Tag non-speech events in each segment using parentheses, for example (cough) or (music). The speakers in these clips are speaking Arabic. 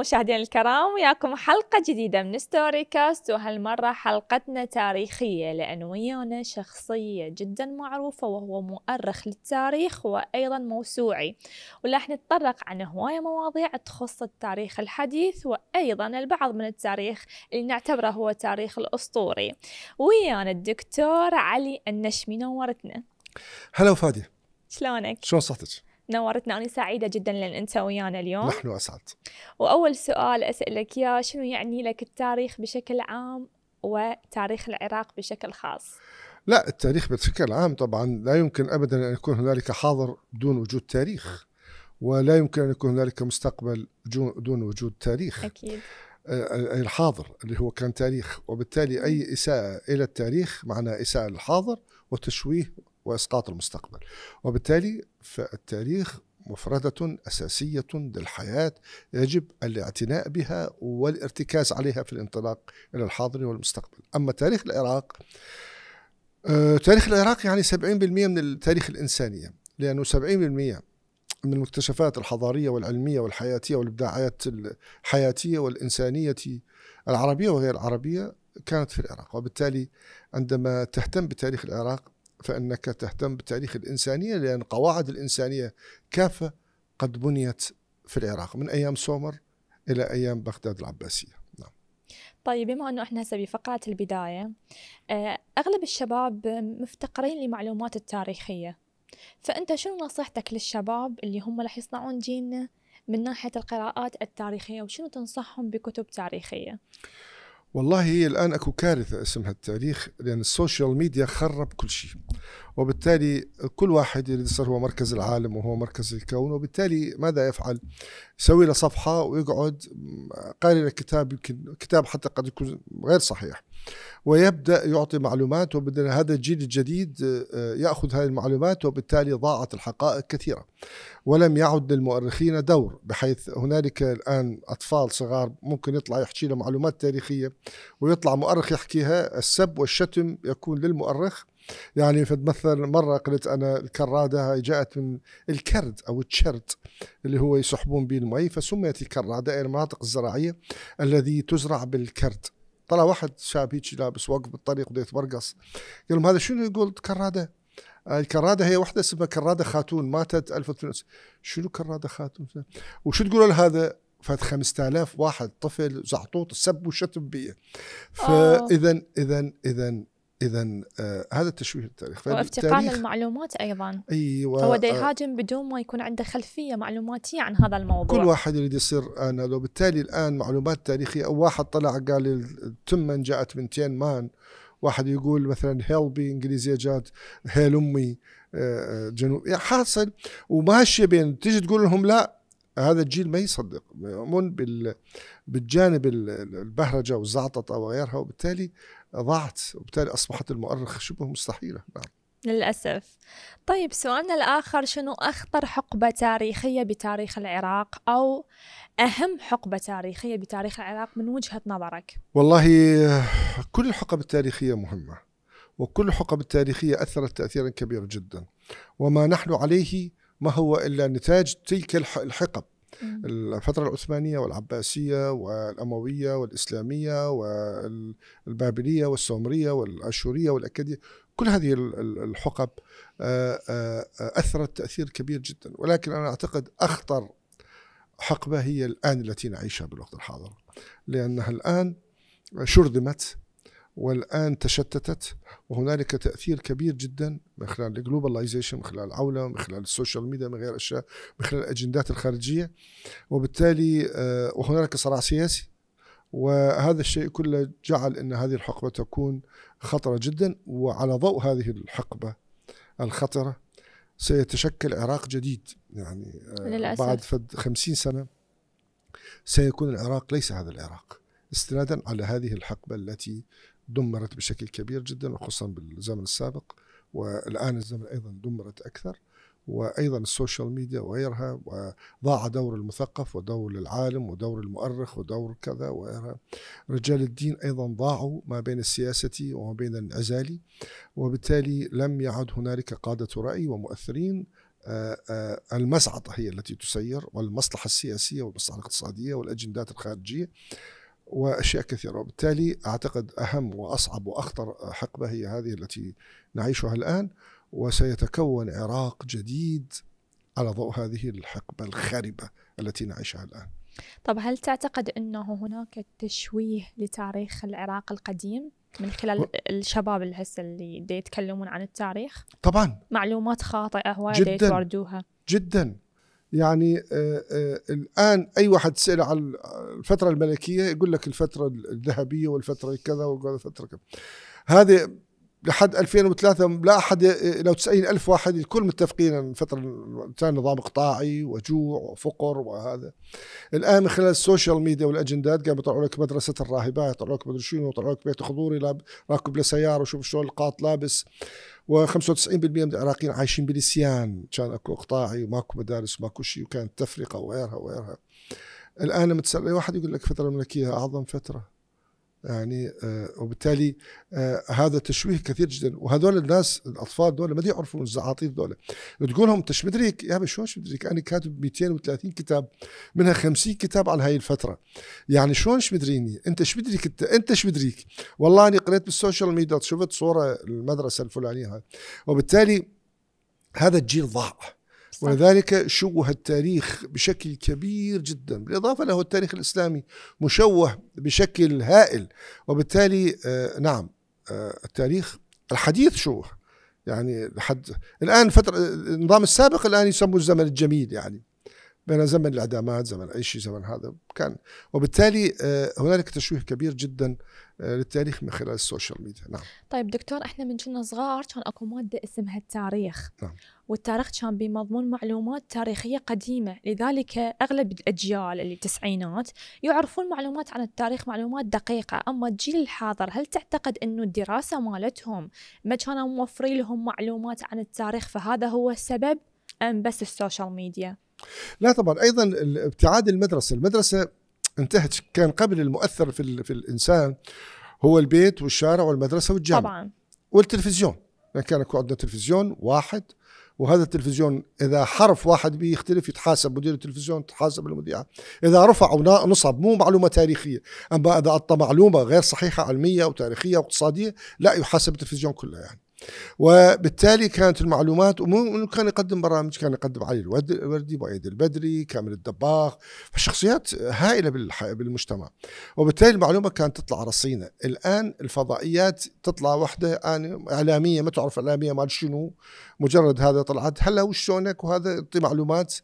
مشاهدينا الكرام وياكم حلقة جديدة من ستوري كاست وهالمرة حلقتنا تاريخية لأن ويانا شخصية جدا معروفة وهو مؤرخ للتاريخ وأيضا موسوعي وراح نتطرق عن هواية مواضيع تخص التاريخ الحديث وأيضا البعض من التاريخ اللي نعتبره هو تاريخ الأسطوري ويانا الدكتور علي النشمي نورتنا هلا وفادي شلونك؟ شلون صحتك؟ نورتنا أنا سعيدة جدا لأن أنت ويانا اليوم نحن أسعد وأول سؤال أسألك يا شنو يعني لك التاريخ بشكل عام وتاريخ العراق بشكل خاص لا التاريخ بشكل عام طبعا لا يمكن أبدا أن يكون هنالك حاضر دون وجود تاريخ ولا يمكن أن يكون هنالك مستقبل دون وجود تاريخ أكيد آه، آه، الحاضر اللي هو كان تاريخ وبالتالي أي إساءة إلى التاريخ معناها إساءة للحاضر وتشويه واسقاط المستقبل وبالتالي فالتاريخ مفردة أساسية للحياة يجب الاعتناء بها والارتكاز عليها في الانطلاق إلى الحاضر والمستقبل أما تاريخ العراق آه، تاريخ العراق يعني 70% من التاريخ الإنسانية لأنه 70% من المكتشفات الحضارية والعلمية والحياتية والإبداعات الحياتية والإنسانية العربية وغير العربية كانت في العراق وبالتالي عندما تهتم بتاريخ العراق فانك تهتم بالتاريخ الانسانيه لان قواعد الانسانيه كافه قد بنيت في العراق من ايام سومر الى ايام بغداد العباسيه. نعم. طيب بما انه احنا هسه بفقره البدايه آه، اغلب الشباب مفتقرين لمعلومات التاريخيه فانت شنو نصيحتك للشباب اللي هم راح يصنعون جيلنا من ناحيه القراءات التاريخيه وشنو تنصحهم بكتب تاريخيه؟ والله هي الآن أكو كارثة اسمها التاريخ لأن السوشيال ميديا خرب كل شيء وبالتالي كل واحد يريد يصير هو مركز العالم وهو مركز الكون وبالتالي ماذا يفعل يسوي له صفحة ويقعد قارئ كتاب يمكن كتاب حتى قد يكون غير صحيح ويبدا يعطي معلومات وبدنا هذا الجيل الجديد آه، ياخذ هذه المعلومات وبالتالي ضاعت الحقائق كثيره ولم يعد للمؤرخين دور بحيث هنالك الان اطفال صغار ممكن يطلع يحكي له معلومات تاريخيه ويطلع مؤرخ يحكيها السب والشتم يكون للمؤرخ يعني فمثلا مرة قلت أنا الكرادة هاي جاءت من الكرد أو التشرد اللي هو يسحبون به المي فسميت الكرادة أي المناطق الزراعية الذي تزرع بالكرد طلع واحد شاب هيك لابس واقف بالطريق بده يتمرقص قال لهم هذا شنو يقول كراده الكراده هي واحده اسمها كراده خاتون ماتت 1200 شنو كراده خاتون وشو تقول لهذا فات 5000 واحد طفل زعطوط سب وشتم بيه فاذا اذا آه. اذا اذا آه هذا التشويه التاريخ وافتقان المعلومات ايضا ايوه هو دا آه. يهاجم بدون ما يكون عنده خلفيه معلوماتيه عن هذا الموضوع كل واحد يريد يصير انا لو بالتالي الان معلومات تاريخيه او واحد طلع قال التمن جاءت من تين مان واحد يقول مثلا هيل انجليزيه جات هيل امي آه، آه، جنوب يعني حاصل وماشيه بين تيجي تقول لهم لا هذا الجيل ما يصدق يؤمن بالجانب البهرجه والزعططه وغيرها وبالتالي ضاعت وبالتالي أصبحت المؤرخ شبه مستحيلة نعم. للأسف طيب سؤالنا الآخر شنو أخطر حقبة تاريخية بتاريخ العراق أو أهم حقبة تاريخية بتاريخ العراق من وجهة نظرك والله كل الحقب التاريخية مهمة وكل الحقب التاريخية أثرت تأثيرا كبيرا جدا وما نحن عليه ما هو إلا نتاج تلك الحقب الفترة العثمانية والعباسية والأموية والإسلامية والبابلية والسومرية والأشورية والأكادية كل هذه الحقب آه، آه، أثرت تأثير كبير جدا ولكن أنا أعتقد أخطر حقبة هي الآن التي نعيشها بالوقت الحاضر لأنها الآن شردمت والآن تشتتت وهنالك تأثير كبير جدا من خلال الجلوباليزيشن من خلال العولمة من خلال السوشيال ميديا من غير أشياء من خلال الأجندات الخارجية وبالتالي آه، وهنالك صراع سياسي وهذا الشيء كله جعل أن هذه الحقبة تكون خطرة جدا وعلى ضوء هذه الحقبة الخطرة سيتشكل عراق جديد يعني آه، للأسف. بعد فد 50 سنة سيكون العراق ليس هذا العراق استنادا على هذه الحقبة التي دمرت بشكل كبير جدا وخصوصا بالزمن السابق والان الزمن ايضا دمرت اكثر وايضا السوشيال ميديا وغيرها وضاع دور المثقف ودور العالم ودور المؤرخ ودور كذا وغيرها رجال الدين ايضا ضاعوا ما بين السياسه وما بين الانعزالي وبالتالي لم يعد هنالك قاده راي ومؤثرين آه، آه، المسعطه هي التي تسير والمصلحه السياسيه والمصلحه الاقتصاديه والاجندات الخارجيه واشياء كثيره وبالتالي اعتقد اهم واصعب واخطر حقبه هي هذه التي نعيشها الان وسيتكون عراق جديد على ضوء هذه الحقبه الخاربه التي نعيشها الان. طب هل تعتقد انه هناك تشويه لتاريخ العراق القديم من خلال و... الشباب هسه اللي دي يتكلمون عن التاريخ؟ طبعا معلومات خاطئه هواي جدا جدا يعني آه، آه، الان اي واحد سال على الفتره الملكيه يقول لك الفتره الذهبيه والفتره كذا والفتره كذا هذه لحد 2003 لا احد لو 90 الف واحد الكل متفقين ان الفتره كان نظام اقطاعي وجوع وفقر وهذا الان من خلال السوشيال ميديا والاجندات قام يطلعوا لك مدرسه الراهبات يطلعوا لك مدري شنو يطلعوا لك بيت خضوري راكب له سياره وشوف شلون القاط لابس و95% من العراقيين عايشين بنسيان كان اكو اقطاعي وماكو مدارس وماكو شيء وكانت تفرقه وغيرها وغيرها الان لما تسال اي واحد يقول لك فتره الملكيه اعظم فتره يعني آه، وبالتالي آه، هذا تشويه كثير جدا وهذول الناس الاطفال دول ما يعرفون الزعاطيف دول تقول لهم انت مدريك يا شو مدريك انا كاتب 230 كتاب منها 50 كتاب على هاي الفتره يعني شلون مدريني انت ايش مدريك انت انت ايش مدريك والله انا قريت بالسوشيال ميديا شفت صوره المدرسه الفلانيه وبالتالي هذا الجيل ضاع ولذلك شوه التاريخ بشكل كبير جدا بالإضافة له التاريخ الإسلامي مشوه بشكل هائل وبالتالي آه نعم آه التاريخ الحديث شوه يعني لحد الآن فترة النظام السابق الآن يسموه الزمن الجميل يعني بين زمن الاعدامات زمن اي شيء زمن هذا كان وبالتالي آه، هنالك تشويه كبير جدا آه، للتاريخ من خلال السوشيال ميديا نعم طيب دكتور احنا من كنا صغار كان اكو ماده اسمها التاريخ نعم والتاريخ كان بمضمون معلومات تاريخيه قديمه لذلك اغلب الاجيال اللي التسعينات يعرفون معلومات عن التاريخ معلومات دقيقه اما الجيل الحاضر هل تعتقد انه الدراسه مالتهم ما كانوا موفرين لهم معلومات عن التاريخ فهذا هو السبب ام بس السوشيال ميديا لا طبعا ايضا ابتعاد المدرسه، المدرسه انتهت كان قبل المؤثر في في الانسان هو البيت والشارع والمدرسه والجامعه طبعا والتلفزيون، يعني كان عندنا تلفزيون واحد وهذا التلفزيون اذا حرف واحد به يختلف يتحاسب مدير التلفزيون يتحاسب المذيعه اذا رفع او نصب مو معلومه تاريخيه اما اذا اعطى معلومه غير صحيحه علميه وتاريخيه واقتصاديه لا يحاسب التلفزيون كله يعني وبالتالي كانت المعلومات ومو كان يقدم برامج كان يقدم علي الوردي بعيد البدري كامل الدباغ شخصيات هائله بالمجتمع وبالتالي المعلومه كانت تطلع رصينه الان الفضائيات تطلع وحده اعلاميه ما تعرف اعلاميه مال شنو مجرد هذا طلعت هلا وشلونك وهذا يعطي معلومات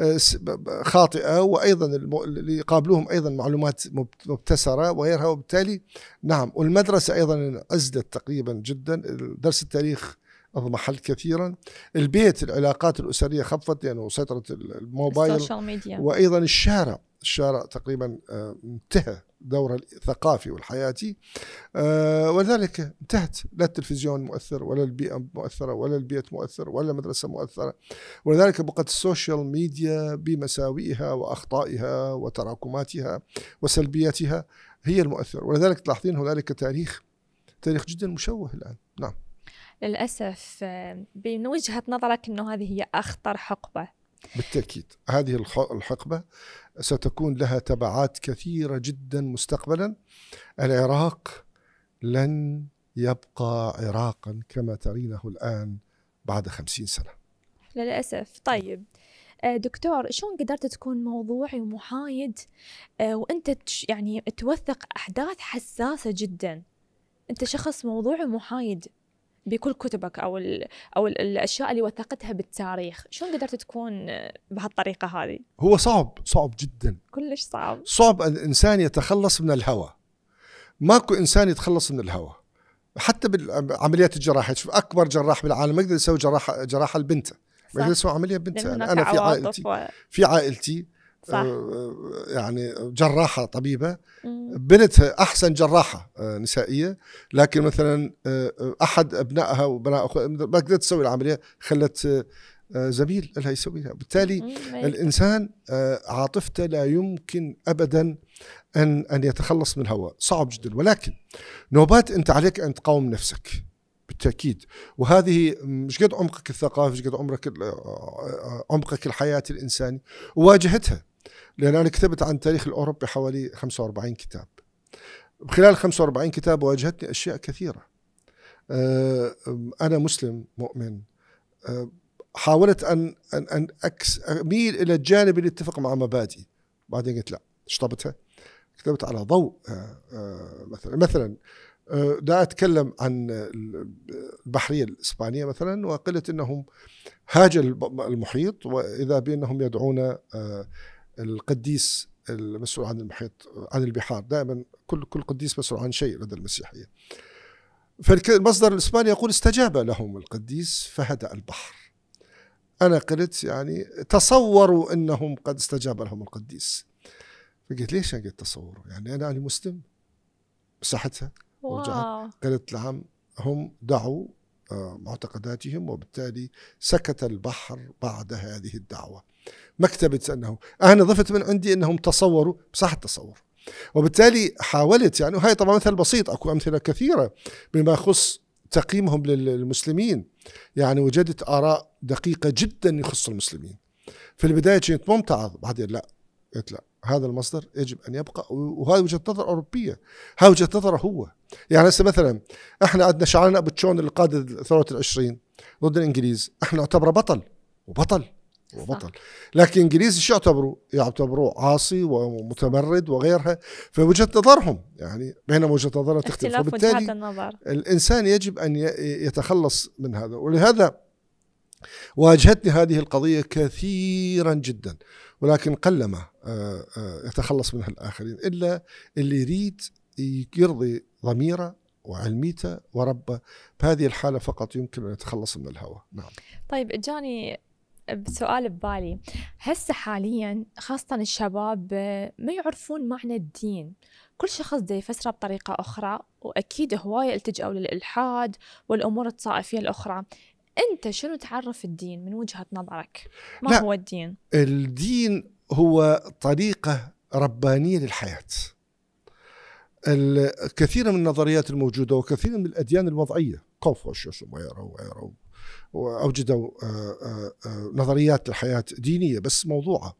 آه، خاطئه وايضا اللي يقابلوهم ايضا معلومات مبتسره وغيرها وبالتالي نعم والمدرسه ايضا عزلت تقريبا جدا درس التاريخ اضمحل كثيرا البيت العلاقات الاسريه خفت لانه يعني سيطره الموبايل السوشيال ميديا وايضا الشارع الشارع تقريبا آه، انتهى دور الثقافي والحياتي آه، ولذلك انتهت لا التلفزيون مؤثر ولا البيئة مؤثرة ولا البيت مؤثر ولا المدرسة مؤثرة ولذلك بقت السوشيال ميديا بمساوئها وأخطائها وتراكماتها وسلبياتها هي المؤثر ولذلك تلاحظين هنالك تاريخ تاريخ جدا مشوه الآن نعم للأسف من وجهة نظرك أنه هذه هي أخطر حقبة بالتأكيد هذه الحقبة ستكون لها تبعات كثيرة جدا مستقبلا العراق لن يبقى عراقا كما ترينه الآن بعد خمسين سنة للأسف طيب آه، دكتور شلون قدرت تكون موضوعي ومحايد آه، وانت يعني توثق احداث حساسه جدا انت شخص موضوعي ومحايد بكل كتبك او الـ او الـ الاشياء اللي وثقتها بالتاريخ، شلون قدرت تكون بهالطريقه هذه؟ هو صعب صعب جدا كلش صعب صعب الانسان يتخلص من الهوى ماكو انسان يتخلص من الهوى حتى بالعمليات الجراحيه، شوف اكبر جراح بالعالم ما يقدر يسوي جراحه جراحه لبنته ما يقدر يسوي عمليه بنته انا في عائلتي و... في عائلتي صح. آه، يعني جراحه طبيبه بنتها احسن جراحه آه، نسائيه لكن مثلا آه، احد ابنائها وبناء اخوها ما قدرت تسوي العمليه خلت زميل لها يسويها بالتالي الانسان عاطفته لا يمكن ابدا ان ان يتخلص من هواء صعب جدا ولكن نوبات انت عليك ان تقاوم نفسك بالتاكيد وهذه مش قد عمقك الثقافي مش قد عمرك عمقك الحياتي الانساني وواجهتها لأن أنا كتبت عن تاريخ الأوروبي حوالي 45 كتاب خلال 45 كتاب واجهتني أشياء كثيرة أه، أنا مسلم مؤمن أه، حاولت أن أن أن أكس أميل إلى الجانب اللي اتفق مع مبادئي بعدين قلت لا شطبتها كتبت على ضوء أه، مثلا مثلا لا أتكلم عن البحرية الإسبانية مثلا وقلت أنهم هاج المحيط وإذا بأنهم يدعون القديس المسؤول عن المحيط عن البحار دائما كل كل قديس مسؤول عن شيء لدى المسيحيه فالمصدر الاسباني يقول استجاب لهم القديس فهدأ البحر انا قلت يعني تصوروا انهم قد استجاب لهم القديس فقلت ليش انا قلت تصوروا يعني انا انا مسلم مسحتها قلت نعم هم دعوا آه، معتقداتهم وبالتالي سكت البحر بعد هذه الدعوه مكتبة أنه أنا أه، ضفت من عندي أنهم تصوروا بصح التصور وبالتالي حاولت يعني وهي طبعا مثل بسيط أكو أمثلة كثيرة بما يخص تقييمهم للمسلمين يعني وجدت آراء دقيقة جدا يخص المسلمين في البداية كانت ممتعه بعدين لا قلت لا هذا المصدر يجب أن يبقى وهذا وجهة نظر أوروبية هذا وجهة نظره هو يعني هسه مثلا احنا عندنا شعارنا أبو تشون اللي قاد ثورة العشرين ضد الإنجليز احنا نعتبره بطل وبطل وبطل لكن الانجليز شو يعتبروا؟ يعتبروه عاصي ومتمرد وغيرها فوجهه نظرهم يعني بينما وجهه نظرنا تختلف وبالتالي النظر. الانسان يجب ان يتخلص من هذا ولهذا واجهتني هذه القضيه كثيرا جدا ولكن قلما آه، آه، يتخلص منها الاخرين الا اللي يريد يرضي ضميره وعلميته وربه بهذه الحاله فقط يمكن ان يتخلص من الهوى نعم طيب جاني بسؤال ببالي هسه حاليا خاصة الشباب ما يعرفون معنى الدين كل شخص دا يفسره بطريقة أخرى وأكيد هواية التجأوا للإلحاد والأمور الطائفية الأخرى أنت شنو تعرف الدين من وجهة نظرك؟ ما هو الدين؟ الدين هو طريقة ربانية للحياة كثير من النظريات الموجودة وكثير من الأديان الوضعية كونفوشيوس وغيره وغيره واوجدوا آه، آه، آه، نظريات الحياه دينيه بس موضوعه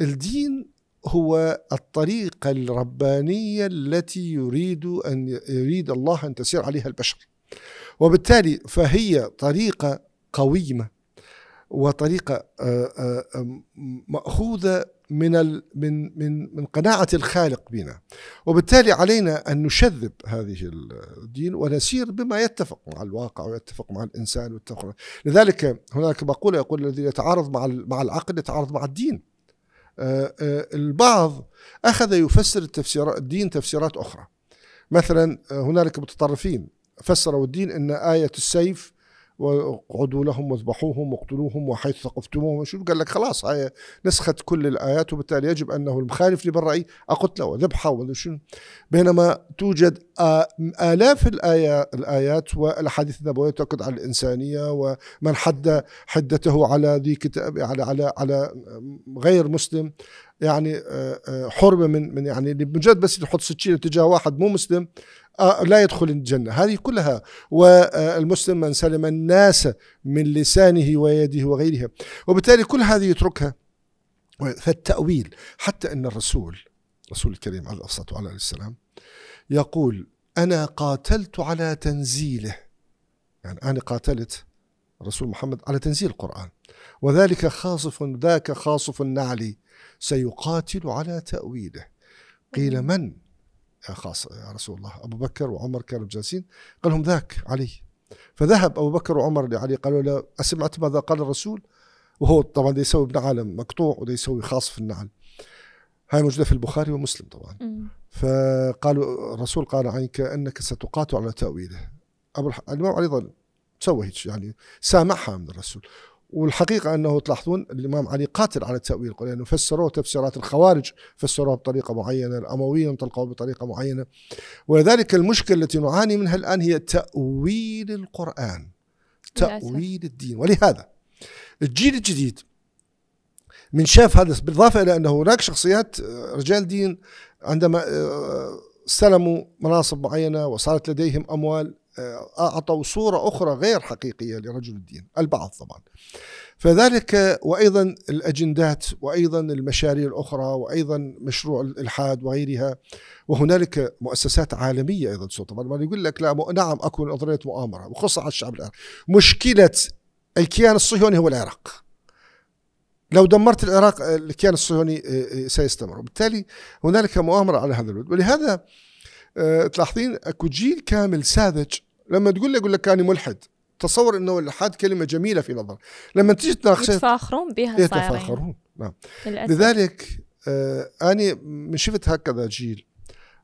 الدين هو الطريقه الربانيه التي يريد ان يريد الله ان تسير عليها البشر وبالتالي فهي طريقه قويمه وطريقه ماخوذه من من من من قناعه الخالق بنا وبالتالي علينا ان نشذب هذه الدين ونسير بما يتفق مع الواقع ويتفق مع الانسان ويتفق لذلك هناك مقوله يقول الذي يتعارض مع مع العقل يتعارض مع الدين آه، آه، البعض اخذ يفسر التفسير الدين تفسيرات اخرى مثلا آه، هنالك متطرفين فسروا الدين ان ايه السيف واقعدوا لهم واذبحوهم واقتلوهم وحيث ثقفتموهم شو قال لك خلاص هاي نسخت كل الايات وبالتالي يجب انه المخالف للرأي اقتله وذبحه ولا بينما توجد الاف الايات والاحاديث النبويه تؤكد على الانسانيه ومن حد حدته على ذي كتاب على على على غير مسلم يعني حرمه من من يعني بمجرد بس يحط سكينه تجاه واحد مو مسلم آه، لا يدخل الجنة هذه كلها والمسلم من سلم الناس من لسانه ويده وغيرها وبالتالي كل هذه يتركها فالتأويل حتى أن الرسول رسول الكريم عليه الصلاة والسلام السلام يقول أنا قاتلت على تنزيله يعني أنا قاتلت رسول محمد على تنزيل القرآن وذلك خاصف ذاك خاصف النعلي سيقاتل على تأويله قيل من خاص رسول الله أبو بكر وعمر كانوا جالسين قال لهم ذاك علي فذهب أبو بكر وعمر لعلي قالوا له أسمعت ماذا قال الرسول وهو طبعا ده يسوي ابن عالم مقطوع وده يسوي خاص في النعل هاي موجودة في البخاري ومسلم طبعا م. فقالوا الرسول قال عنك أنك ستقاتل على تأويله أبو الإمام علي سوى هيك يعني سامعها من الرسول والحقيقة أنه تلاحظون الإمام علي قاتل على التأويل لأنه يعني فسروه تفسيرات الخوارج فسروها بطريقة معينة الأمويين انطلقوا بطريقة معينة ولذلك المشكلة التي نعاني منها الآن هي تأويل القرآن تأويل الدين ولهذا الجيل الجديد من شاف هذا بالإضافة إلى أنه هناك شخصيات آه، رجال دين عندما استلموا آه، آه، مناصب معينة وصارت لديهم أموال آه، أعطوا صورة أخرى غير حقيقية لرجل الدين البعض طبعا فذلك وأيضا الأجندات وأيضا المشاريع الأخرى وأيضا مشروع الإلحاد وغيرها وهنالك مؤسسات عالمية أيضا طبعا يقول لك لا نعم أكون أضرية مؤامرة وخاصة على الشعب العراقي مشكلة الكيان الصهيوني هو العراق لو دمرت العراق آه، الكيان الصهيوني آه، سيستمر وبالتالي هنالك مؤامرة على هذا الولد ولهذا تلاحظين اكو جيل كامل ساذج لما تقول لي اقول لك أنا ملحد تصور انه الالحاد كلمه جميله في نظر لما تيجي تناقش يتفاخرون بها إيه، يتفاخرون نعم لذلك آه اني من شفت هكذا جيل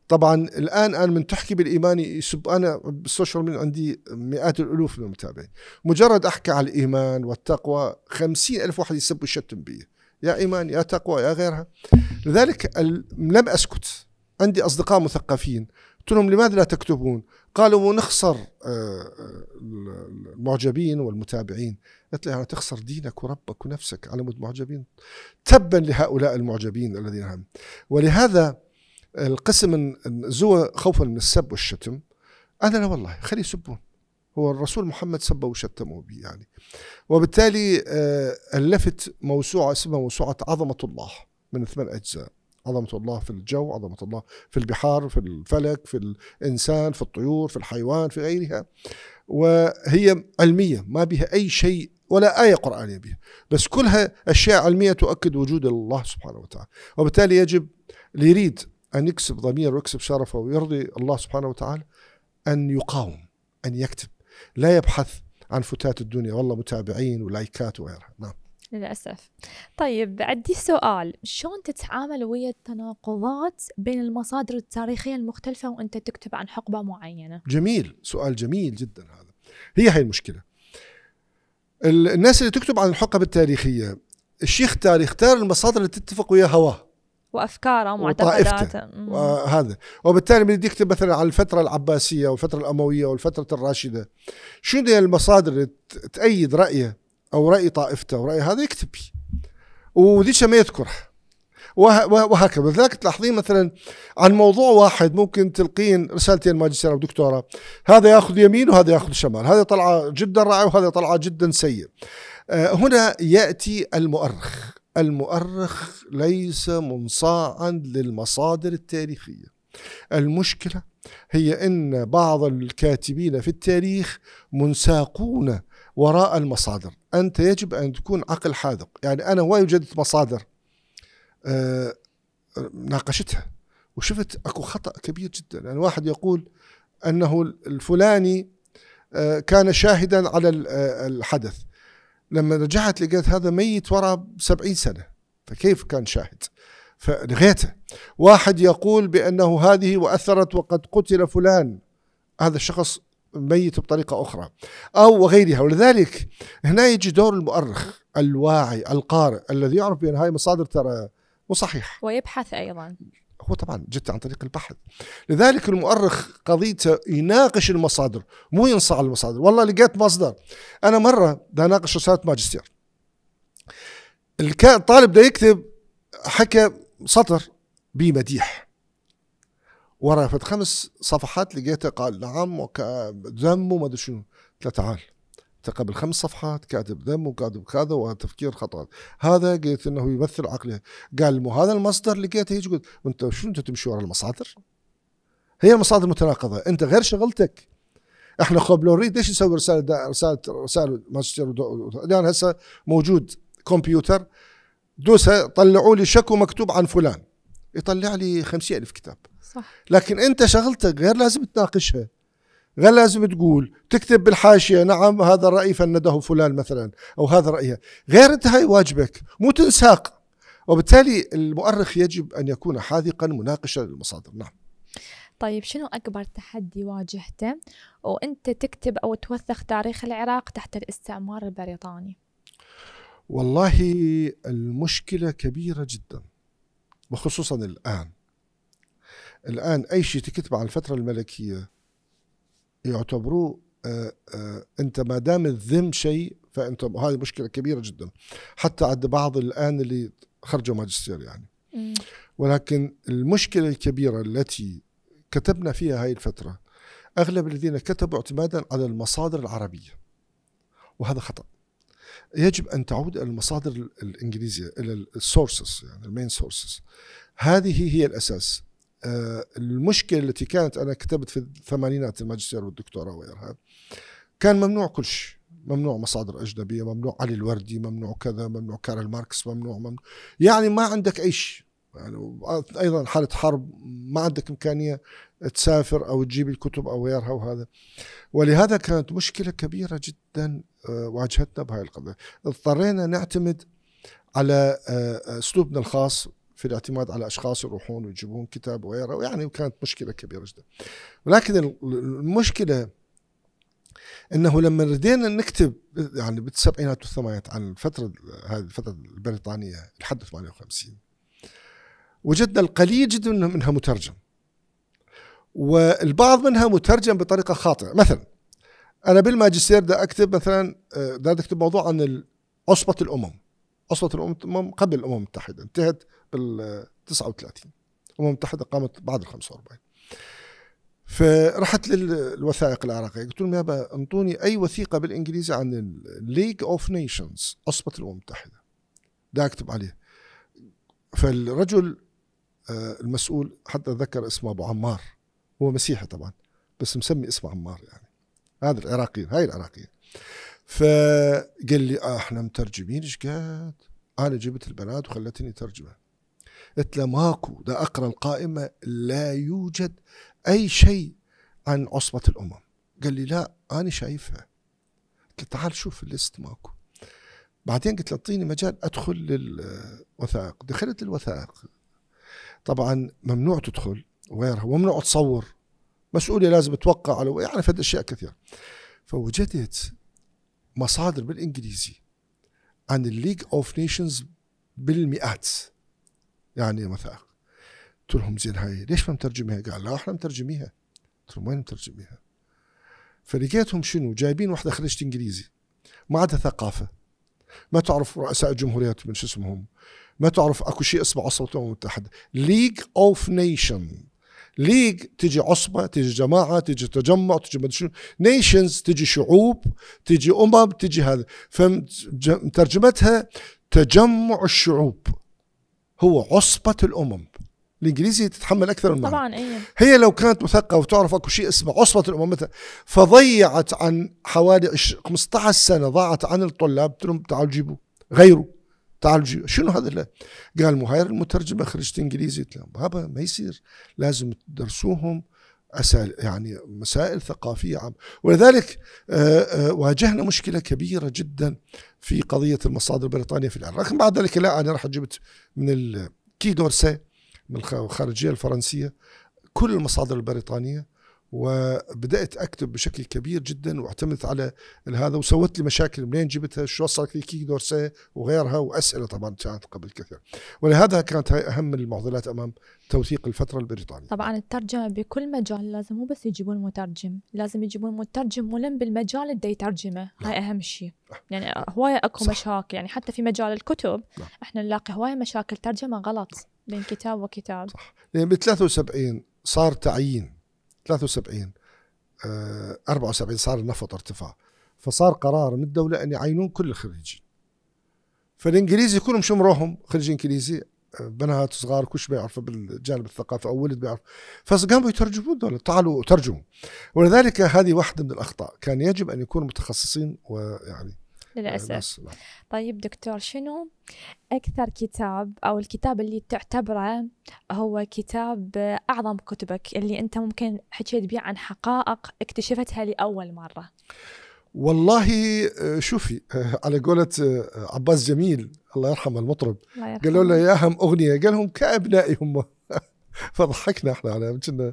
طبعا الان انا من تحكي بالايمان يسب انا بالسوشيال ميديا عندي مئات الالوف من المتابعين مجرد احكي على الايمان والتقوى خمسين الف واحد يسب ويشتم بي يا ايمان يا تقوى يا غيرها لذلك لم اسكت عندي اصدقاء مثقفين قلت لهم لماذا لا تكتبون قالوا ونخسر آه، آه، المعجبين والمتابعين قلت لها يعني تخسر دينك وربك ونفسك على مود معجبين تبا لهؤلاء المعجبين الذين هم ولهذا القسم زوى خوفا من السب والشتم أنا لا والله خليه يسبون هو الرسول محمد سبه وشتمه به يعني وبالتالي آه، ألفت موسوعة اسمها موسوعة عظمة الله من ثمان أجزاء عظمة الله في الجو عظمة الله في البحار في الفلك في الإنسان في الطيور في الحيوان في غيرها وهي علمية ما بها أي شيء ولا آية قرآنية بها بس كلها أشياء علمية تؤكد وجود الله سبحانه وتعالى وبالتالي يجب اللي يريد أن يكسب ضميره ويكسب شرفه ويرضي الله سبحانه وتعالى أن يقاوم أن يكتب لا يبحث عن فتات الدنيا والله متابعين ولايكات وغيرها نعم للأسف طيب عندي سؤال شلون تتعامل ويا التناقضات بين المصادر التاريخية المختلفة وأنت تكتب عن حقبة معينة جميل سؤال جميل جدا هذا هي هاي المشكلة الناس اللي تكتب عن الحقب التاريخية الشيخ تار يختار المصادر اللي تتفق ويا هواه وافكاره ومعتقداته هذا وبالتالي من يكتب مثلا عن الفتره العباسيه والفتره الامويه والفتره الراشده شنو هي المصادر اللي تايد رايه او راي طائفته او راي هذا يكتب وذيك ما يذكره وهكذا لذلك تلاحظين مثلا عن موضوع واحد ممكن تلقين رسالتين ماجستير او دكتوراه هذا ياخذ يمين وهذا ياخذ شمال هذا طلعه جدا رائع وهذا طلعه جدا سيء آه، هنا ياتي المؤرخ المؤرخ ليس منصاعا للمصادر التاريخيه المشكله هي ان بعض الكاتبين في التاريخ منساقون وراء المصادر انت يجب ان تكون عقل حاذق يعني انا هواي وجدت مصادر آه، ناقشتها وشفت اكو خطا كبير جدا يعني واحد يقول انه الفلاني آه، كان شاهدا على آه، الحدث لما رجعت لقيت هذا ميت وراء 70 سنه فكيف كان شاهد فلغيته واحد يقول بانه هذه واثرت وقد قتل فلان هذا الشخص ميت بطريقة أخرى أو وغيرها ولذلك هنا يجي دور المؤرخ الواعي القارئ الذي يعرف بأن هاي مصادر ترى مو ويبحث أيضا هو طبعا جت عن طريق البحث لذلك المؤرخ قضيته يناقش المصادر مو ينصع المصادر والله لقيت مصدر أنا مرة ناقش رسالة ماجستير الطالب دا يكتب حكى سطر بمديح ورا في خمس صفحات لقيته قال نعم ذم وما ادري شنو قلت تعال قبل خمس صفحات كاتب ذم وكاتب كذا وتفكير خطأ هذا قلت انه يمثل عقله قال مو هذا المصدر لقيته هيك قلت انت شو انت تمشي ورا المصادر؟ هي المصادر متناقضه انت غير شغلتك احنا نريد ليش نسوي رساله رساله رساله ماجستير الان هسه موجود كمبيوتر دوسها طلعوا لي شكو مكتوب عن فلان يطلع لي 50000 كتاب صح لكن انت شغلتك غير لازم تناقشها غير لازم تقول تكتب بالحاشيه نعم هذا الراي فنده فلان مثلا او هذا رايها غير انت هاي واجبك مو تنساق وبالتالي المؤرخ يجب ان يكون حاذقا مناقشا للمصادر نعم طيب شنو أكبر تحدي واجهته وأنت تكتب أو توثق تاريخ العراق تحت الاستعمار البريطاني؟ والله المشكلة كبيرة جدا وخصوصا الآن الآن أي شيء تكتبه عن الفترة الملكية يعتبروه آه، آه، أنت ما دام الذم شيء فأنت هذه مشكلة كبيرة جدا حتى عند بعض الآن اللي خرجوا ماجستير يعني ولكن المشكلة الكبيرة التي كتبنا فيها هاي الفترة أغلب الذين كتبوا اعتمادا على المصادر العربية وهذا خطأ يجب أن تعود إلى المصادر الإنجليزية إلى السورسز يعني المين سورسز هذه هي الأساس المشكله التي كانت انا كتبت في الثمانينات الماجستير والدكتوراه وغيرها كان ممنوع كل شيء ممنوع مصادر اجنبيه ممنوع علي الوردي ممنوع كذا ممنوع كارل ماركس ممنوع, ممنوع يعني ما عندك اي شيء يعني ايضا حاله حرب ما عندك امكانيه تسافر او تجيب الكتب او غيرها وهذا ولهذا كانت مشكله كبيره جدا آه، واجهتنا بهاي القضيه اضطرينا نعتمد على آه، آه، اسلوبنا الخاص في الاعتماد على اشخاص يروحون ويجيبون كتاب وغيره يعني كانت مشكله كبيره جدا ولكن المشكله انه لما بدينا نكتب يعني بالسبعينات والثمانينات عن الفتره هذه الفتره البريطانيه لحد 58 وجدنا القليل جدا منها مترجم والبعض منها مترجم بطريقه خاطئه مثلا انا بالماجستير دا اكتب مثلا آه، دا اكتب موضوع عن عصبه الامم أصلت الأمم قبل الأمم المتحدة انتهت بال 39 الأمم المتحدة قامت بعد ال 45 فرحت للوثائق العراقية قلت لهم يابا انطوني أي وثيقة بالإنجليزي عن الليج أوف نيشنز أصبت الأمم المتحدة دا أكتب عليه فالرجل آه، المسؤول حتى ذكر اسمه أبو عمار هو مسيحي طبعا بس مسمي اسمه عمار يعني هذا العراقيين هاي العراقيين فقال لي آه احنا مترجمين ايش قاعد؟ انا جبت البنات وخلتني ترجمه قلت له ماكو ده اقرا القائمه لا يوجد اي شيء عن عصبه الامم قال لي لا انا شايفها قلت له تعال شوف الليست ماكو بعدين قلت له اعطيني مجال ادخل للوثائق دخلت الوثائق طبعا ممنوع تدخل وغيرها وممنوع تصور مسؤوليه لازم توقع على يعني فد اشياء كثيره فوجدت مصادر بالانجليزي عن الليج اوف نيشنز بالمئات يعني وثائق قلت لهم زين هاي ليش ما مترجميها؟ قال لا احنا مترجميها قلت لهم وين مترجميها؟ فلقيتهم شنو؟ جايبين واحده خريجه انجليزي ما عندها ثقافه ما تعرف رؤساء الجمهوريات من شو اسمهم ما تعرف اكو شيء اسمه عصبة الامم المتحده ليج اوف نيشنز ليج تجي عصبة تجي جماعة تجي تجمع تجي مدري شو نيشنز تجي شعوب تجي أمم تجي هذا فترجمتها تجمع الشعوب هو عصبة الأمم الانجليزي تتحمل اكثر من طبعا أيه. هي لو كانت مثقفه وتعرف اكو شيء اسمه عصبه الامم مثلا فضيعت عن حوالي 15 سنه ضاعت عن الطلاب لهم تعالوا جيبوا غيروا تعال جيبوا شنو هذا لا قال مهاير المترجمة خرجت إنجليزي بابا ما يصير لازم تدرسوهم أسال يعني مسائل ثقافية عامة ولذلك آه، آه، واجهنا مشكلة كبيرة جدا في قضية المصادر البريطانية في العراق لكن بعد ذلك لا أنا راح جبت من الكي دورسي من الخارجية الفرنسية كل المصادر البريطانية وبدات اكتب بشكل كبير جدا واعتمدت على هذا وسوت لي مشاكل منين جبتها شو وصلت لي كيك دورسيه وغيرها واسئله طبعا كانت قبل كثير ولهذا كانت هاي اهم المعضلات امام توثيق الفتره البريطانيه طبعا الترجمه بكل مجال لازم مو بس يجيبون مترجم لازم يجيبون مترجم ملم بالمجال اللي يترجمه نعم. هاي اهم شيء نعم. يعني هوايه اكو صح. مشاكل يعني حتى في مجال الكتب لا. نعم. احنا نلاقي هوايه مشاكل ترجمه غلط بين كتاب وكتاب صح لان يعني ب 73 صار تعيين 73 74 آه، صار النفط ارتفاع فصار قرار من الدوله ان يعينون كل الخريجين فالانجليزي كلهم شو مروهم خريجين انجليزي آه، بنات صغار كلش بيعرفوا بالجانب الثقافي او ولد بيعرف فقاموا يترجمون دول تعالوا ترجموا ولذلك هذه واحده من الاخطاء كان يجب ان يكون متخصصين ويعني للأسف طيب دكتور شنو أكثر كتاب أو الكتاب اللي تعتبره هو كتاب أعظم كتبك اللي أنت ممكن حكيت بيه عن حقائق اكتشفتها لأول مرة والله آه، شوفي آه، على قولة آه، عباس جميل الله يرحمه المطرب الله يرحمه. قالوا له يا هم أغنية قال لهم كأبنائي هم (laughs) فضحكنا احنا على كنا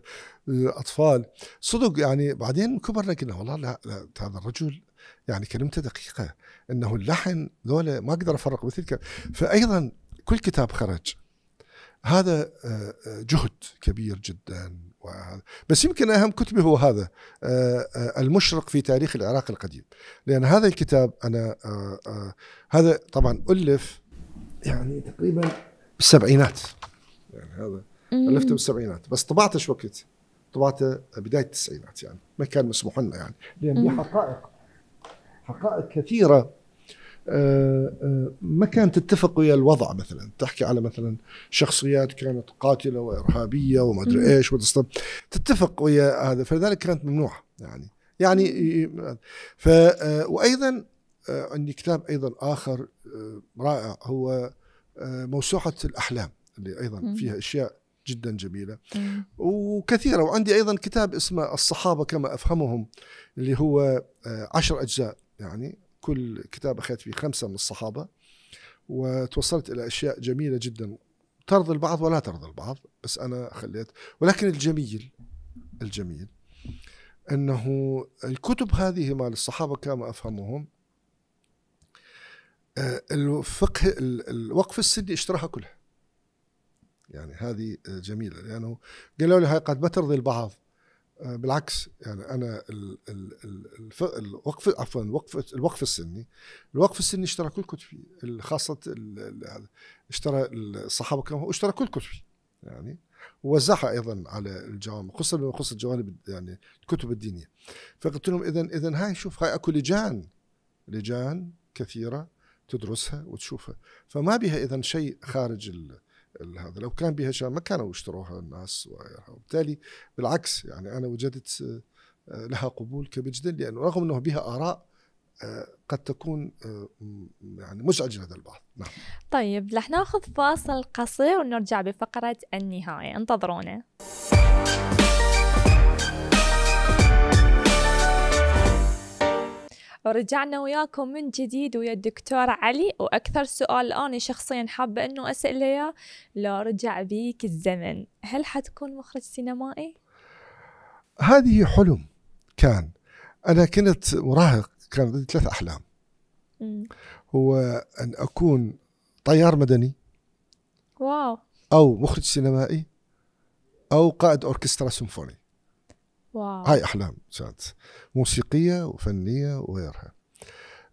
اطفال صدق يعني بعدين كبرنا قلنا والله لا, لا هذا الرجل يعني كلمته دقيقه انه اللحن ذولا ما اقدر افرق مثل فايضا كل كتاب خرج هذا آه، آه، جهد كبير جدا بس يمكن اهم كتبي هو هذا آه، المشرق في تاريخ العراق القديم لان هذا الكتاب انا هذا طبعا الف يعني تقريبا بالسبعينات يعني هذا الفته بالسبعينات بس طبعته شو وقت؟ طبعته بدايه التسعينات يعني ما كان مسموح لنا يعني لان دي حقائق حقائق كثيره آه، آه، ما كانت تتفق ويا الوضع مثلا تحكي على مثلا شخصيات كانت قاتله وارهابيه وما ادري ايش تتفق ويا هذا فلذلك كانت ممنوعه يعني يعني ف آه، وايضا عندي كتاب ايضا اخر رائع هو موسوعه الاحلام اللي ايضا فيها اشياء جدا جميله وكثيره وعندي ايضا كتاب اسمه الصحابه كما افهمهم اللي هو عشر اجزاء يعني كل كتاب أخذت فيه خمسة من الصحابة وتوصلت إلى أشياء جميلة جدا ترضي البعض ولا ترضي البعض بس أنا خليت ولكن الجميل الجميل أنه الكتب هذه مال الصحابة كما أفهمهم آه، الفقه الوقف السدي اشتراها كلها يعني هذه جميلة لأنه يعني قالوا لي هاي قد ما ترضي البعض آه، بالعكس يعني انا الوقف عفوا الوقف الوقف السني الوقف السني اشترى كل كتبي خاصه اشترى الصحابه كانوا اشترى كل كتبي يعني ووزعها ايضا على الجوانب خصوصا بما يخص الجوانب يعني الكتب الدينيه فقلت لهم اذا اذا هاي شوف هاي اكو لجان لجان كثيره تدرسها وتشوفها فما بها اذا شيء خارج ال... هذا لو كان بها شان ما كانوا اشتروها الناس وبالتالي بالعكس يعني انا وجدت آه، لها قبول كبير جدا لانه رغم انه بها اراء آه، قد تكون آه، يعني مزعجه لدى البعض نعم. طيب رح ناخذ فاصل قصير ونرجع بفقره النهايه انتظرونا ورجعنا وياكم من جديد ويا الدكتور علي واكثر سؤال انا شخصيا حابه انه اساله اياه لو رجع بيك الزمن هل حتكون مخرج سينمائي؟ هذه حلم كان انا كنت مراهق كان لدي ثلاث احلام م. هو ان اكون طيار مدني واو او مخرج سينمائي او قائد اوركسترا سيمفوني واو. هاي احلام كانت موسيقيه وفنيه وغيرها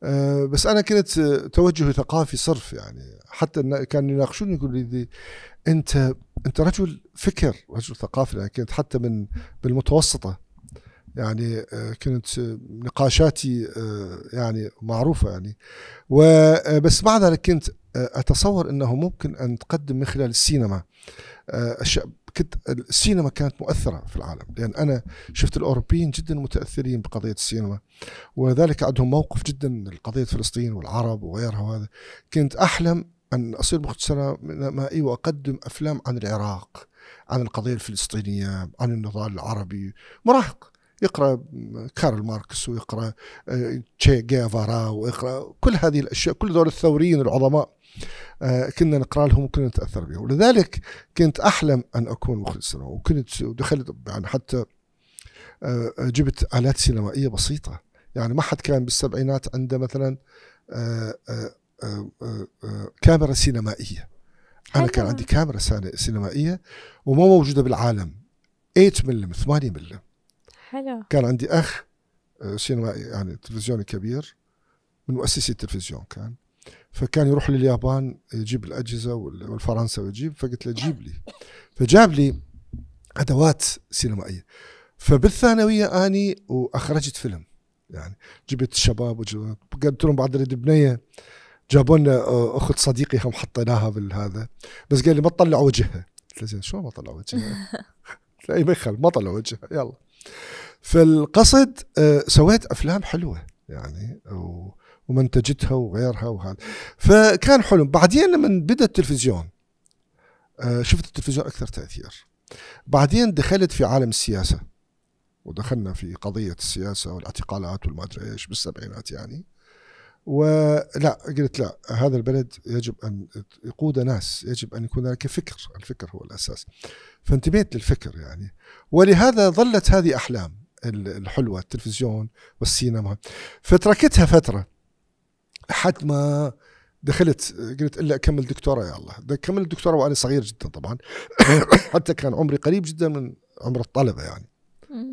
أه بس انا كنت آه، توجهي ثقافي صرف يعني حتى كانوا يناقشوني يقولوا لي انت انت رجل فكر رجل ثقافي يعني كنت حتى من بالمتوسطه يعني آه، كنت آه، نقاشاتي يعني معروفه يعني وبس مع ذلك كنت اتصور انه ممكن ان تقدم من خلال السينما اشياء كنت السينما كانت مؤثره في العالم لان انا شفت الاوروبيين جدا متاثرين بقضيه السينما وذلك عندهم موقف جدا لقضيه فلسطين والعرب وغيرها وهذا كنت احلم ان اصير مختصره مائي واقدم افلام عن العراق عن القضيه الفلسطينيه عن النضال العربي مراهق يقرا كارل ماركس ويقرا آه، تشي جافارا ويقرا كل هذه الاشياء كل دول الثوريين العظماء آه، كنا نقرا لهم وكنا نتاثر بهم ولذلك كنت احلم ان اكون مخرج سينما وكنت دخلت يعني حتى آه، جبت الات سينمائيه بسيطه يعني ما حد كان بالسبعينات عنده مثلا كاميرا سينمائيه انا كان أيوة. عندي كاميرا سينمائيه وما موجوده بالعالم 8 ملم 8 ملم حلو كان عندي اخ آه، سينمائي يعني تلفزيوني كبير من مؤسسي التلفزيون كان فكان يروح لليابان يجيب الاجهزه والفرنسا ويجيب فقلت له جيب لي فجاب لي ادوات سينمائيه فبالثانويه اني واخرجت فيلم يعني جبت الشباب وجبت لهم بعد البنيه جابوا لنا آه، اخت صديقي هم حطيناها بالهذا بس قال لي ما تطلع وجهها قلت له زين شلون ما اطلع وجهها؟ (laughs) لا يبخل ما طلع وجهها يلا فالقصد آه، سويت افلام حلوه يعني ومنتجتها وغيرها وهذا فكان حلم بعدين لما بدا التلفزيون آه، شفت التلفزيون اكثر تاثير بعدين دخلت في عالم السياسه ودخلنا في قضيه السياسه والاعتقالات والما ادري ايش بالسبعينات يعني ولا قلت لا هذا البلد يجب ان يقود ناس يجب ان يكون هناك فكر الفكر هو الاساس فانتبهت للفكر يعني ولهذا ظلت هذه احلام الحلوه التلفزيون والسينما فتركتها فتره لحد ما دخلت قلت الا اكمل دكتوراه يا الله كملت الدكتوراه وانا صغير جدا طبعا (coughs) حتى كان عمري قريب جدا من عمر الطلبه يعني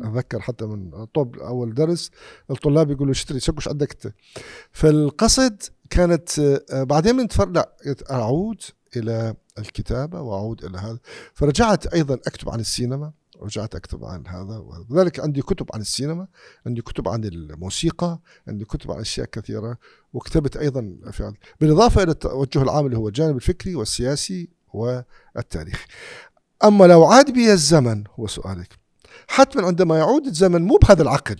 اتذكر حتى من طب اول درس الطلاب يقولوا اشتري شكوش عندك فالقصد كانت آه، بعدين من لا اعود الى الكتابه واعود الى هذا فرجعت ايضا اكتب عن السينما رجعت اكتب عن هذا وذلك عندي كتب عن السينما عندي كتب عن الموسيقى عندي كتب عن اشياء كثيره وكتبت ايضا في بالاضافه الى التوجه العام اللي هو الجانب الفكري والسياسي والتاريخي اما لو عاد بي الزمن هو سؤالك حتما عندما يعود الزمن مو بهذا العقل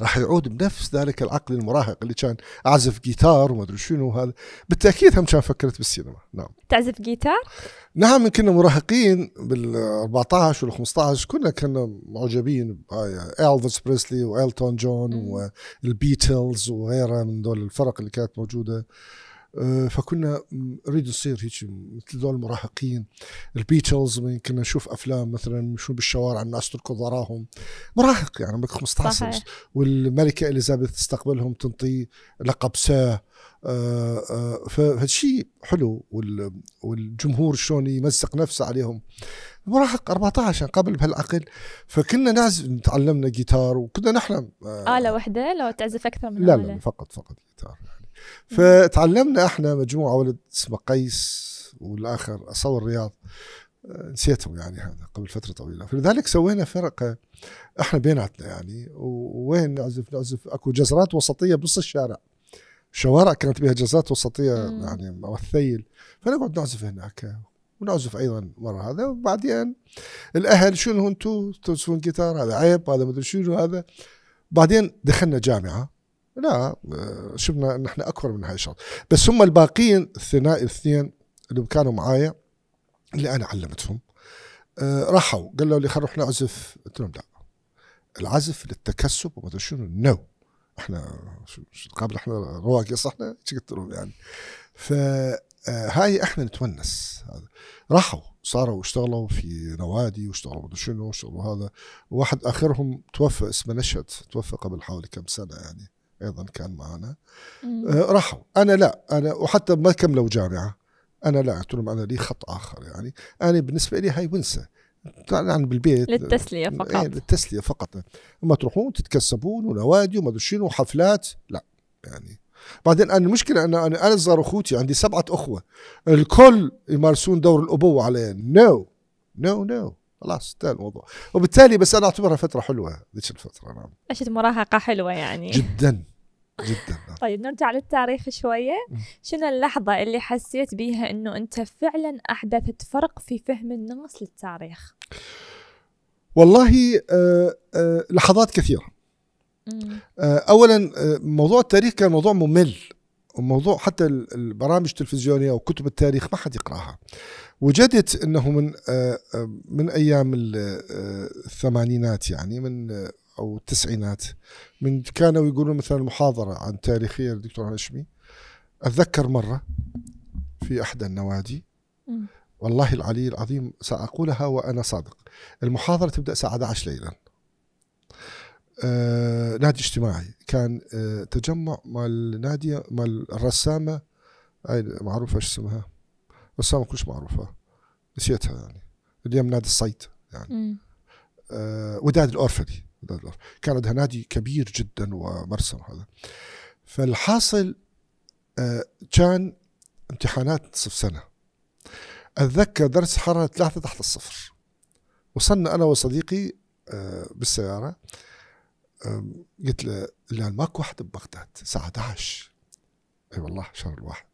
راح يعود بنفس ذلك العقل المراهق اللي كان اعزف جيتار وما ادري شنو هذا بالتاكيد هم كان فكرت بالسينما نعم تعزف جيتار نعم كنا مراهقين بال 14 وال 15 كنا كنا معجبين الفيس بريسلي والتون جون والبيتلز وغيرها من دول الفرق اللي كانت موجوده آه، فكنا نريد نصير هيك مثل ذول المراهقين البيتلز كنا نشوف افلام مثلا شو بالشوارع الناس تركض وراهم مراهق يعني عمرك 15 سنة والملكه اليزابيث تستقبلهم تنطي لقب آه، آه، فهذا شيء حلو والجمهور شلون يمزق نفسه عليهم مراهق 14 يعني قبل بهالعقل فكنا نعزف تعلمنا جيتار وكنا نحلم آلة واحدة لو تعزف أكثر من لا لا فقط فقط جيتار فتعلمنا احنا مجموعه ولد اسمه قيس والاخر اصور الرياض آه، نسيتهم يعني هذا قبل فتره طويله فلذلك سوينا فرقه احنا بيناتنا يعني وين نعزف نعزف اكو جزرات وسطيه بنص الشارع شوارع كانت بها جزرات وسطيه مم. يعني الثيل فنقعد نعزف هناك ونعزف ايضا مره هذا وبعدين الاهل شنو انتم تعزفون جيتار هذا عيب هذا مدري شنو هذا بعدين دخلنا جامعه لا آه، شفنا نحن اكبر من هاي الشغله بس هم الباقيين الثنائي الاثنين اللي كانوا معايا اللي انا علمتهم آه، راحوا قالوا لي خلينا نروح نعزف قلت لهم لا العزف للتكسب وما ادري شنو نو احنا شو قبل احنا صح احنا قلت لهم يعني فهاي آه، احنا نتونس راحوا صاروا اشتغلوا في نوادي واشتغلوا مدري شنو واشتغلوا هذا واحد اخرهم توفى اسمه نشهد توفى قبل حوالي كم سنه يعني ايضا كان معنا آه، راحوا انا لا انا وحتى ما كملوا جامعه انا لا قلت لهم انا لي خط اخر يعني انا بالنسبه لي هاي ونسه طبعا بالبيت للتسليه إيه، فقط إيه للتسليه فقط اما تروحون تتكسبون ونوادي وما ادري وحفلات لا يعني بعدين انا المشكله انه انا انا صغار اخوتي عندي سبعه اخوه الكل يمارسون دور الابوه علي نو نو نو خلاص انتهى الموضوع وبالتالي بس انا اعتبرها فتره حلوه ذيك الفتره نعم عشت مراهقه حلوه يعني جدا جدا نعم. طيب نرجع للتاريخ شويه شنو اللحظه اللي حسيت بيها انه انت فعلا احدثت فرق في فهم الناس للتاريخ والله آه آه لحظات كثيره آه اولا آه، موضوع التاريخ كان موضوع ممل وموضوع حتى البرامج التلفزيونيه وكتب التاريخ ما حد يقراها وجدت انه من آه، آه، من ايام آه، الثمانينات يعني من او التسعينات من كانوا يقولون مثلا محاضره عن تاريخيه للدكتور هاشمي اتذكر مره في احدى النوادي والله العلي العظيم ساقولها وانا صادق المحاضره تبدا الساعه 11 ليلا آه، نادي اجتماعي كان آه، تجمع مع النادي مع الرسامه معروفه شو اسمها رسامه كلش معروفه نسيتها يعني اليوم نادي الصيد يعني آه وداد الاورفلي وداد الاورفلي كان عندها نادي كبير جدا ومرسم هذا فالحاصل آه كان امتحانات نصف سنه اتذكر درس حراره ثلاثه تحت الصفر وصلنا انا وصديقي آه، بالسياره قلت له لا ماكو واحد ببغداد الساعه 11 اي والله شهر الواحد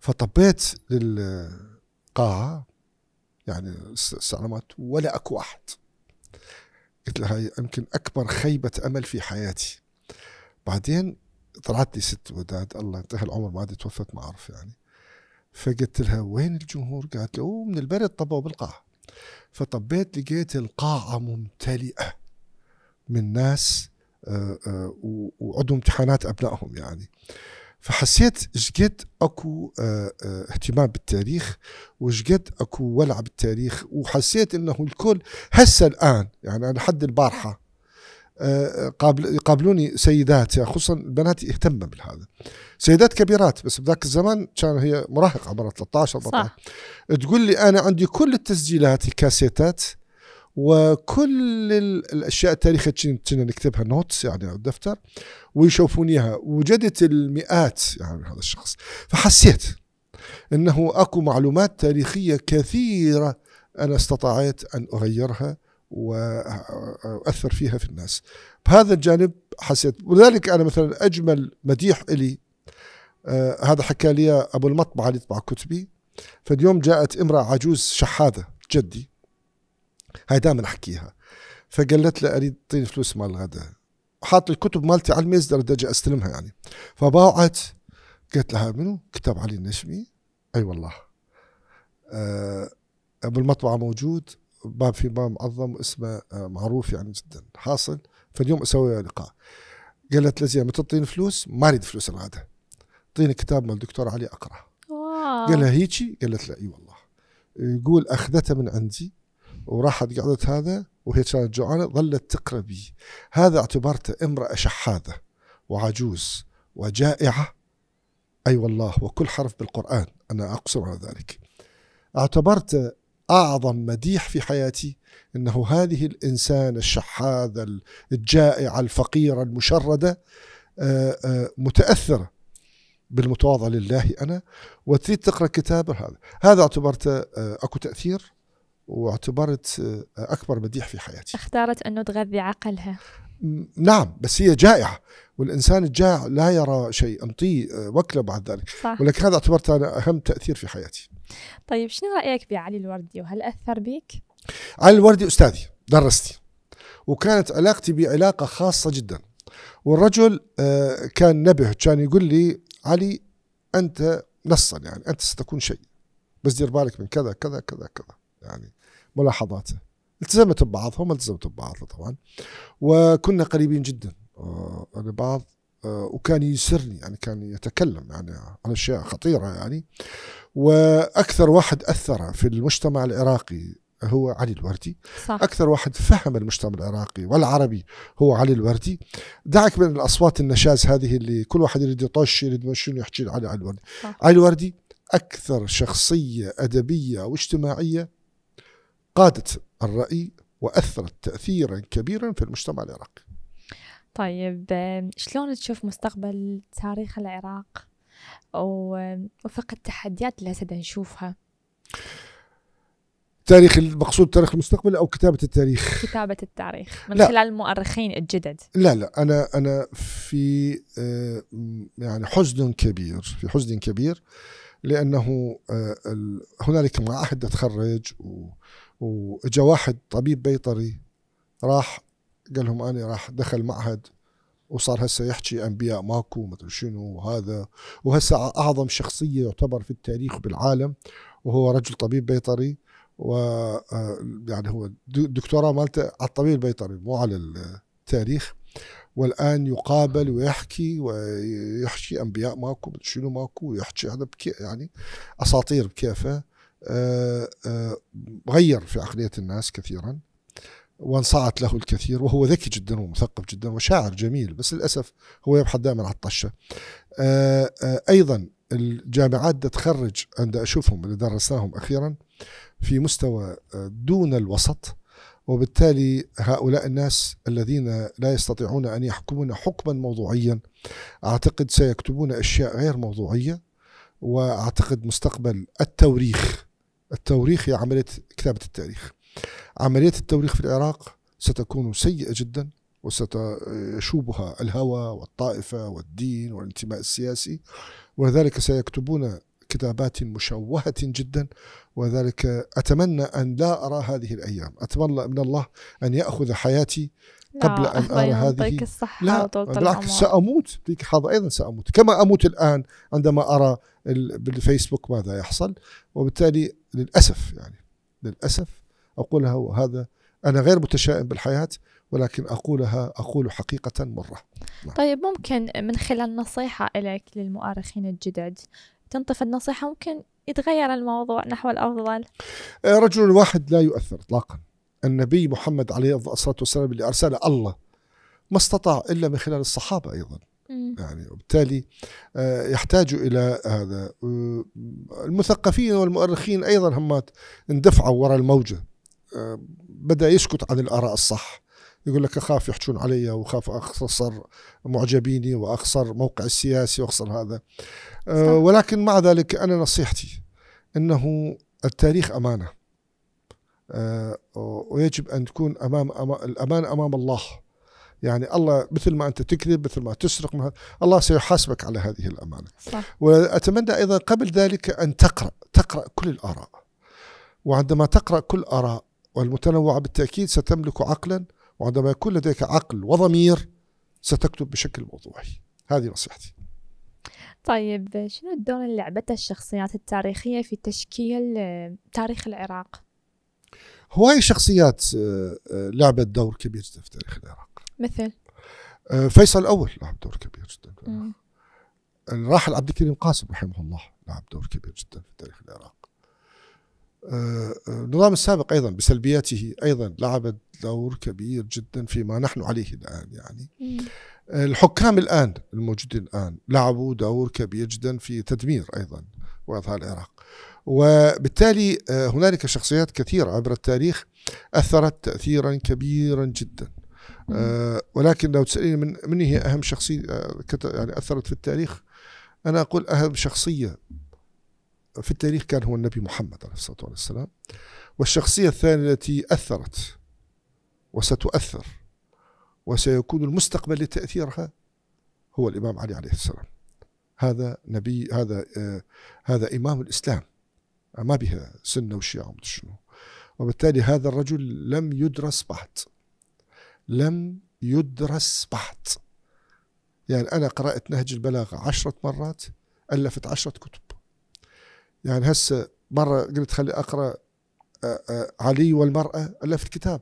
فطبيت للقاعه يعني استعلامات ولا اكو واحد قلت له هاي يمكن اكبر خيبه امل في حياتي بعدين طلعت لي ست وداد الله يعطيها العمر ما ادري توفت ما اعرف يعني فقلت لها وين الجمهور؟ قالت لي من البرد طبوا بالقاعه فطبيت لقيت القاعه ممتلئه من ناس آه، آه، وعندهم امتحانات ابنائهم يعني فحسيت شقد اكو آه، اهتمام بالتاريخ وشقد اكو ولع بالتاريخ وحسيت انه الكل هسه الان يعني انا لحد البارحه قابل يقابلوني سيدات خصوصا البنات يهتم بالهذا سيدات كبيرات بس بذاك الزمان كان هي مراهقه عمرها 13 14 تقول لي انا عندي كل التسجيلات الكاسيتات وكل الاشياء التاريخيه كنا نكتبها نوتس يعني على الدفتر ويشوفونيها وجدت المئات يعني هذا الشخص فحسيت انه اكو معلومات تاريخيه كثيره انا استطعت ان اغيرها واثر فيها في الناس بهذا الجانب حسيت ولذلك انا مثلا اجمل مديح الي آه هذا حكى لي ابو المطبعه اللي يطبع كتبي فاليوم جاءت امراه عجوز شحاذه جدي هاي دائما احكيها فقالت لي اريد تعطيني فلوس مال الغداء حاط الكتب مالتي على الميز بدي اجي استلمها يعني فباعت قلت لها منو كتاب علي النشمي اي والله أه بالمطبعه موجود باب في باب معظم اسمه آه، معروف يعني جدا حاصل فاليوم اسوي لقاء قالت لي متى تعطيني فلوس؟ ما اريد فلوس الغداء اعطيني كتاب مال الدكتور علي اقراه قال لها هيجي؟ قالت له اي والله يقول اخذته من عندي وراحت قعدت هذا وهي كانت جوعانه ظلت تقرا بي هذا اعتبرته امراه شحاذه وعجوز وجائعه اي أيوة والله وكل حرف بالقران انا اقسم على ذلك اعتبرت اعظم مديح في حياتي انه هذه الانسان الشحاذه الجائعه الفقيره المشرده آه، آه، متاثره بالمتواضع لله انا وتريد تقرا كتاب هذا هذا اعتبرته آه، اكو تاثير واعتبرت آه، أكبر مديح في حياتي اختارت أنه تغذي عقلها نعم بس هي جائعة والإنسان الجائع لا يرى شيء أنطيه وكلة بعد ذلك صح. ولكن هذا اعتبرته أنا أهم تأثير في حياتي طيب شنو رأيك بعلي الوردي وهل أثر بك؟ علي الوردي أستاذي درستي وكانت علاقتي بعلاقة خاصة جدا والرجل آه، كان نبه كان يقول لي علي أنت نصا يعني أنت ستكون شيء بس دير بالك من كذا كذا كذا كذا يعني ملاحظاته التزمت ببعضهم التزمت ببعض طبعا وكنا قريبين جدا آه، لبعض آه، وكان يسرني يعني كان يتكلم يعني عن اشياء خطيره يعني واكثر واحد اثر في المجتمع العراقي هو علي الوردي صح. اكثر واحد فهم المجتمع العراقي والعربي هو علي الوردي دعك من الاصوات النشاز هذه اللي كل واحد يريد يطش يريد شنو يحكي على علي الوردي صح. علي الوردي اكثر شخصيه ادبيه واجتماعيه قادت الرأي وأثرت تأثيرا كبيرا في المجتمع العراقي طيب شلون تشوف مستقبل تاريخ العراق وفق التحديات اللي هسه نشوفها تاريخ المقصود تاريخ المستقبل او كتابه التاريخ كتابه التاريخ من لا. خلال المؤرخين الجدد لا لا انا انا في آه، يعني حزن كبير في حزن كبير لانه آه، هنالك معاهد تخرج واجا واحد طبيب بيطري راح قال لهم انا راح دخل معهد وصار هسه يحكي انبياء ماكو مثل شنو وهذا وهسه اعظم شخصيه يعتبر في التاريخ بالعالم وهو رجل طبيب بيطري و آه، يعني هو الدكتوراه مالته على الطبيب البيطري مو على التاريخ والان يقابل ويحكي ويحكي انبياء ماكو شنو ماكو ويحكي هذا يعني اساطير بكيفه آه، آه، غير في عقلية الناس كثيرا وانصاعت له الكثير وهو ذكي جدا ومثقف جدا وشاعر جميل بس للأسف هو يبحث دائما عن الطشة آه، أيضا الجامعات ده تخرج عند أشوفهم اللي درسناهم أخيرا في مستوى دون الوسط وبالتالي هؤلاء الناس الذين لا يستطيعون أن يحكمون حكما موضوعيا أعتقد سيكتبون أشياء غير موضوعية وأعتقد مستقبل التوريخ التوريخي عملية كتابة التاريخ عملية التوريخ في العراق ستكون سيئة جدا وستشوبها الهوى والطائفة والدين والانتماء السياسي ولذلك سيكتبون كتابات مشوهة جدا وذلك أتمنى أن لا أرى هذه الأيام أتمنى من الله أن يأخذ حياتي قبل أن أرى هذه الصحة لا بالعكس سأموت يعطيك حظ أيضا سأموت كما أموت الآن عندما أرى بالفيسبوك ماذا يحصل وبالتالي للأسف يعني للأسف أقولها وهذا أنا غير متشائم بالحياة ولكن أقولها أقول حقيقة مرة نعم. طيب ممكن من خلال نصيحة لك للمؤرخين الجدد تنطف النصيحة ممكن يتغير الموضوع نحو الأفضل آه، رجل واحد لا يؤثر إطلاقا النبي محمد عليه الصلاة والسلام اللي أرسله الله ما استطاع إلا من خلال الصحابة أيضا يعني وبالتالي آه، يحتاج الى هذا آه، المثقفين والمؤرخين ايضا هم اندفعوا وراء الموجه آه، بدا يسكت عن الاراء الصح يقول لك اخاف يحجون علي وخاف اخسر معجبيني واخسر موقع السياسي واخسر هذا ولكن مع ذلك انا نصيحتي انه التاريخ امانه آه، ويجب أن تكون أمام, أمام الأمانة أمام الله يعني الله مثل ما انت تكذب مثل ما تسرق الله سيحاسبك على هذه الامانه. صح. واتمنى ايضا قبل ذلك ان تقرا تقرا كل الاراء. وعندما تقرا كل اراء والمتنوعه بالتاكيد ستملك عقلا وعندما يكون لديك عقل وضمير ستكتب بشكل موضوعي. هذه نصيحتي. طيب شنو الدور اللي لعبته الشخصيات التاريخيه في تشكيل آه، تاريخ العراق؟ هواي شخصيات آه، آه، لعبت دور كبير جدا في تاريخ العراق مثل آه، فيصل الاول لعب دور كبير جدا في العراق الراحل عبد الكريم قاسم رحمه الله لعب دور كبير جدا في تاريخ العراق النظام السابق ايضا بسلبياته ايضا لعبت دور كبير جدا فيما نحن عليه الان يعني الحكام الان الموجودين الان لعبوا دور كبير جدا في تدمير ايضا واظهار العراق وبالتالي آه، هنالك شخصيات كثيرة عبر التاريخ أثرت تأثيرا كبيرا جدا آه، ولكن لو تساليني من من هي أهم شخصية آه، يعني أثرت في التاريخ أنا أقول أهم شخصية في التاريخ كان هو النبي محمد عليه الصلاة والسلام والشخصية الثانية التي أثرت وستؤثر وسيكون المستقبل لتأثيرها هو الإمام علي عليه السلام هذا نبي هذا آه هذا إمام الإسلام ما بها سنه وشيعه ومدري شنو وبالتالي هذا الرجل لم يدرس بعد لم يدرس بعد يعني أنا قرأت نهج البلاغة عشرة مرات ألفت عشرة كتب يعني هسه مرة قلت خلي أقرأ علي والمرأة ألفت كتاب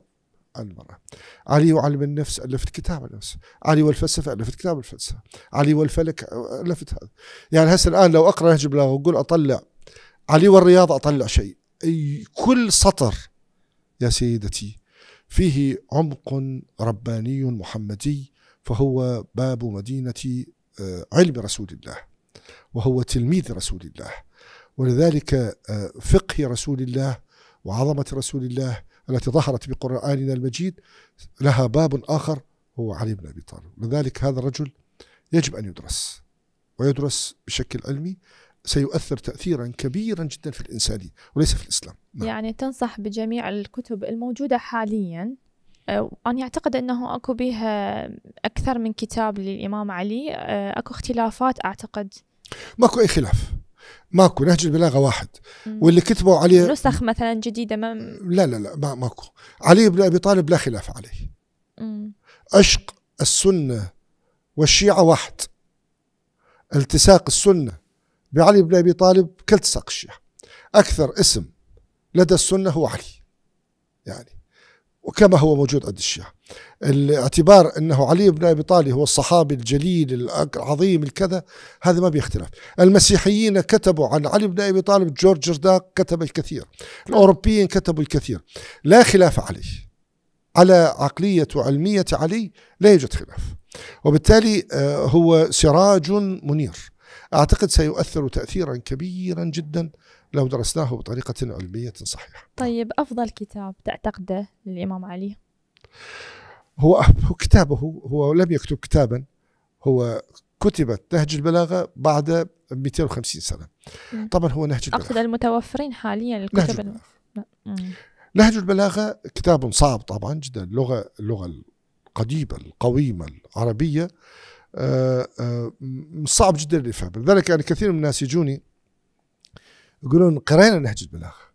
عن المرأة علي وعلم النفس ألفت كتاب عن النفس علي والفلسفة ألفت كتاب الفلسفة علي والفلك ألفت هذا يعني هسه الآن لو أقرأ نهج البلاغة وأقول أطلع علي والرياض أطلع شيء أي كل سطر يا سيدتي فيه عمق رباني محمدي فهو باب مدينة آه، علم رسول الله وهو تلميذ رسول الله ولذلك آه، فقه رسول الله وعظمة رسول الله التي ظهرت بقرآننا المجيد لها باب آخر هو علي بن أبي طالب لذلك هذا الرجل يجب أن يدرس ويدرس بشكل علمي سيؤثر تأثيرا كبيرا جدا في الإنسانية وليس في الإسلام نعم. يعني تنصح بجميع الكتب الموجودة حاليا آه، أنا أعتقد أنه أكو بها أكثر من كتاب للإمام علي آه، أكو اختلافات أعتقد ماكو أي خلاف ماكو نهج البلاغه واحد مم. واللي كتبوا عليه نسخ مثلا جديده ما لا لا لا ما ماكو علي بن ابي طالب لا خلاف عليه مم. عشق السنه والشيعه واحد التصاق السنه بعلي بن أبي طالب كالتصق الشيعه أكثر اسم لدى السنة هو علي يعني وكما هو موجود عند الشيعة الاعتبار أنه علي بن أبي طالب هو الصحابي الجليل العظيم الكذا هذا ما بيختلف المسيحيين كتبوا عن علي بن أبي طالب جورج جرداق كتب الكثير الأوروبيين كتبوا الكثير لا خلاف عليه على عقلية وعلمية علي لا يوجد خلاف وبالتالي آه، هو سراج منير أعتقد سيؤثر تأثيرا كبيرا جدا لو درسناه بطريقة علمية صحيحة طيب أفضل كتاب تعتقده للإمام علي؟ هو أه، كتابه هو لم يكتب كتابا هو كتبت نهج البلاغة بعد 250 سنة مم. طبعا هو نهج البلاغة أقصد المتوفرين حاليا الكتب نهج البلاغة. نهج البلاغة كتاب صعب طبعا جدا اللغة اللغة القديمة القويمة العربية آه، آه، صعب جدا الافهام لذلك يعني كثير من الناس يجوني يقولون قرينا نهج البلاغه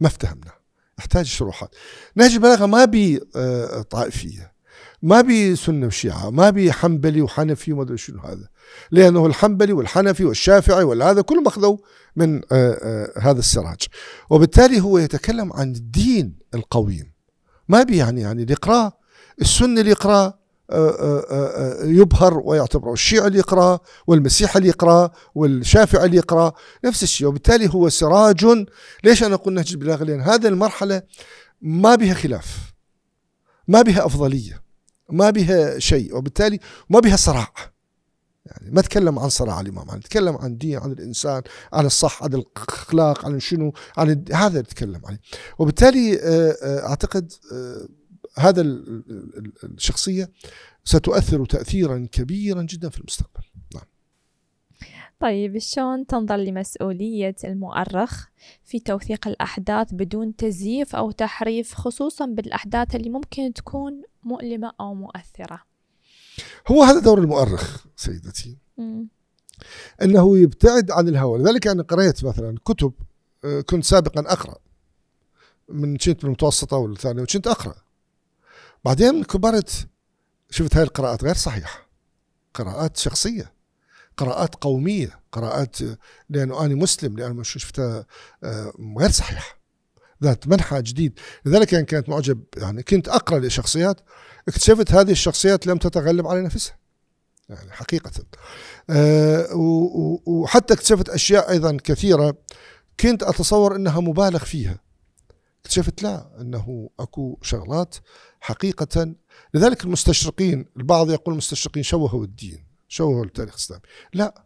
ما افتهمنا احتاج شروحات نهج البلاغه ما بي آه، طائفيه ما بي سنه وشيعه ما بي حنبلي وحنفي وما ادري شنو هذا لانه الحنبلي والحنفي والشافعي والهذا كلهم اخذوا من هذا السراج وبالتالي هو يتكلم عن الدين القويم ما بي يعني يعني اللي يقراه اللي يقراه آه، آه، آه، يبهر ويعتبره الشيعي اللي يقرأ والمسيحي اللي يقرأ والشافعي اللي يقرأ نفس الشيء وبالتالي هو سراج ليش أنا أقول نهج البلاغة لأن هذه المرحلة ما بها خلاف ما بها أفضلية ما بها شيء وبالتالي ما بها صراع يعني ما تكلم عن صراع الإمام عن يعني تكلم عن دين عن الإنسان عن الصح عن الأخلاق عن شنو عن هذا تكلم عليه وبالتالي أعتقد هذا الشخصيه ستؤثر تاثيرا كبيرا جدا في المستقبل نعم طيب شلون تنظر لمسؤولية المؤرخ في توثيق الأحداث بدون تزييف أو تحريف خصوصا بالأحداث اللي ممكن تكون مؤلمة أو مؤثرة هو هذا دور المؤرخ سيدتي م. أنه يبتعد عن الهوى لذلك أنا قرأت مثلا كتب آه، كنت سابقا أقرأ من كنت من المتوسطة والثانية وكنت أقرأ بعدين كبرت شفت هاي القراءات غير صحيحة قراءات شخصية قراءات قومية قراءات لأنه أنا مسلم لأنه شفتها آه، غير صحيحة ذات منحى جديد لذلك يعني كانت معجب يعني كنت أقرأ لشخصيات اكتشفت هذه الشخصيات لم تتغلب على نفسها يعني حقيقة أه وحتى اكتشفت أشياء أيضا كثيرة كنت أتصور أنها مبالغ فيها اكتشفت لا انه اكو شغلات حقيقه لذلك المستشرقين البعض يقول المستشرقين شوهوا الدين شوهوا التاريخ الاسلامي لا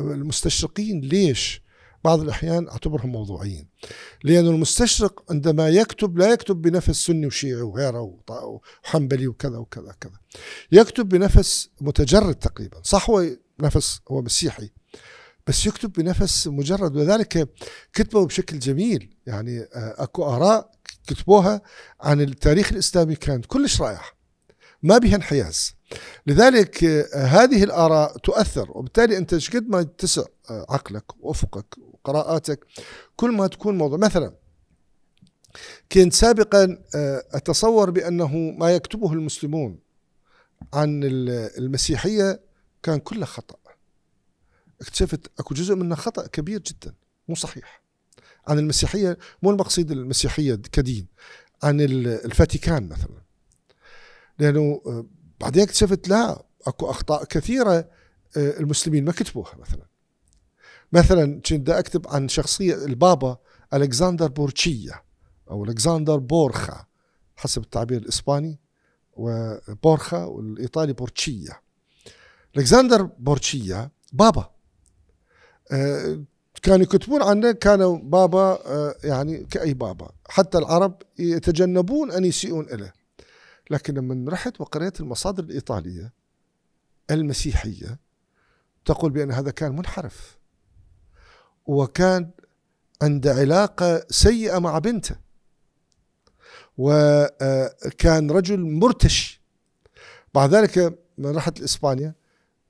المستشرقين ليش بعض الاحيان اعتبرهم موضوعيين لان المستشرق عندما يكتب لا يكتب بنفس سني وشيعي وغيره وحنبلي وكذا وكذا كذا يكتب بنفس متجرد تقريبا صح هو نفس هو مسيحي بس يكتب بنفس مجرد وذلك كتبه بشكل جميل يعني آه، اكو اراء كتبوها عن التاريخ الاسلامي كانت كلش رائعه ما بها انحياز لذلك آه، هذه الاراء تؤثر وبالتالي انت قد ما يتسع آه، عقلك وافقك وقراءاتك كل ما تكون موضوع مثلا كنت سابقا اتصور بانه ما يكتبه المسلمون عن المسيحيه كان كله خطأ اكتشفت اكو جزء منه خطا كبير جدا مو صحيح عن المسيحيه مو المقصود المسيحيه كدين عن الفاتيكان مثلا لانه آه، بعدين اكتشفت لا اكو اخطاء كثيره آه، المسلمين ما كتبوها مثلا مثلا كنت اكتب عن شخصيه البابا الكسندر بورتشيا او الكسندر بورخا حسب التعبير الاسباني وبورخا والايطالي بورتشيا الكسندر بورتشيا بابا كانوا يكتبون عنه كانوا بابا آه، يعني كأي بابا حتى العرب يتجنبون أن يسيئون إليه لكن لما رحت وقرأت المصادر الإيطالية المسيحية تقول بأن هذا كان منحرف وكان عنده علاقة سيئة مع بنته وكان آه، رجل مرتشي بعد ذلك من رحت لإسبانيا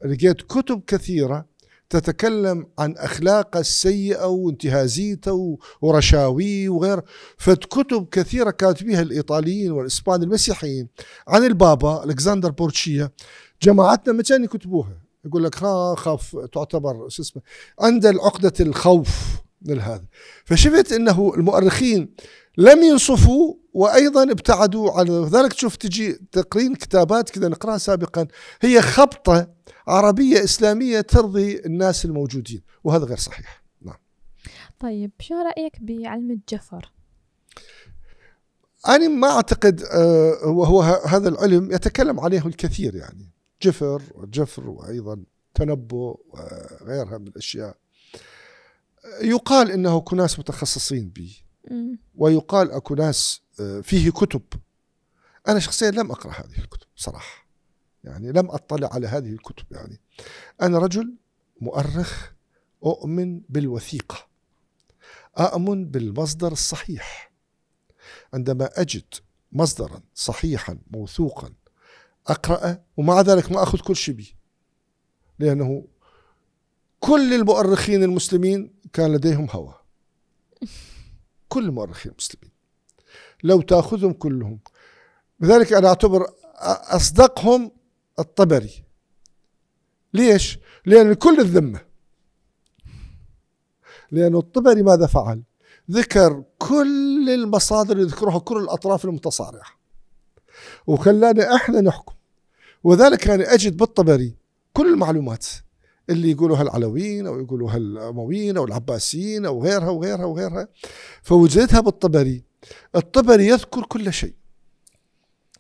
لقيت كتب كثيرة تتكلم عن أخلاقه السيئة وانتهازيته ورشاويه وغيره فكتب كثيرة كاتبيها الإيطاليين والإسبان المسيحيين عن البابا ألكسندر بورتشيا جماعتنا ما كانوا يكتبوها يقول لك ها خاف تعتبر شو اسمه عند عقدة الخوف من هذا فشفت أنه المؤرخين لم ينصفوا وايضا ابتعدوا عن ذلك شوف تجي تقرين كتابات كذا نقراها سابقا هي خبطه عربية إسلامية ترضي الناس الموجودين وهذا غير صحيح نعم طيب شو رأيك بعلم الجفر؟ أنا ما أعتقد آه، وهو هذا العلم يتكلم عليه الكثير يعني جفر وجفر وأيضا تنبؤ وغيرها من الأشياء يقال أنه كناس ناس متخصصين به ويقال أكو ناس آه، فيه كتب أنا شخصيا لم أقرأ هذه الكتب صراحة يعني لم أطلع على هذه الكتب يعني أنا رجل مؤرخ أؤمن بالوثيقة أؤمن بالمصدر الصحيح عندما أجد مصدرا صحيحا موثوقا أقرأه ومع ذلك ما أخذ كل شيء به لأنه كل المؤرخين المسلمين كان لديهم هوى (laughs) كل المؤرخين المسلمين لو تأخذهم كلهم لذلك أنا أعتبر أصدقهم الطبري ليش؟ لأن كل الذمة لأن الطبري ماذا فعل؟ ذكر كل المصادر اللي ذكروها كل الأطراف المتصارعة وخلانا احنا نحكم وذلك أنا أجد بالطبري كل المعلومات اللي يقولوها العلويين او يقولوها الامويين او العباسيين او غيرها وغيرها وغيرها فوجدتها بالطبري الطبري يذكر كل شيء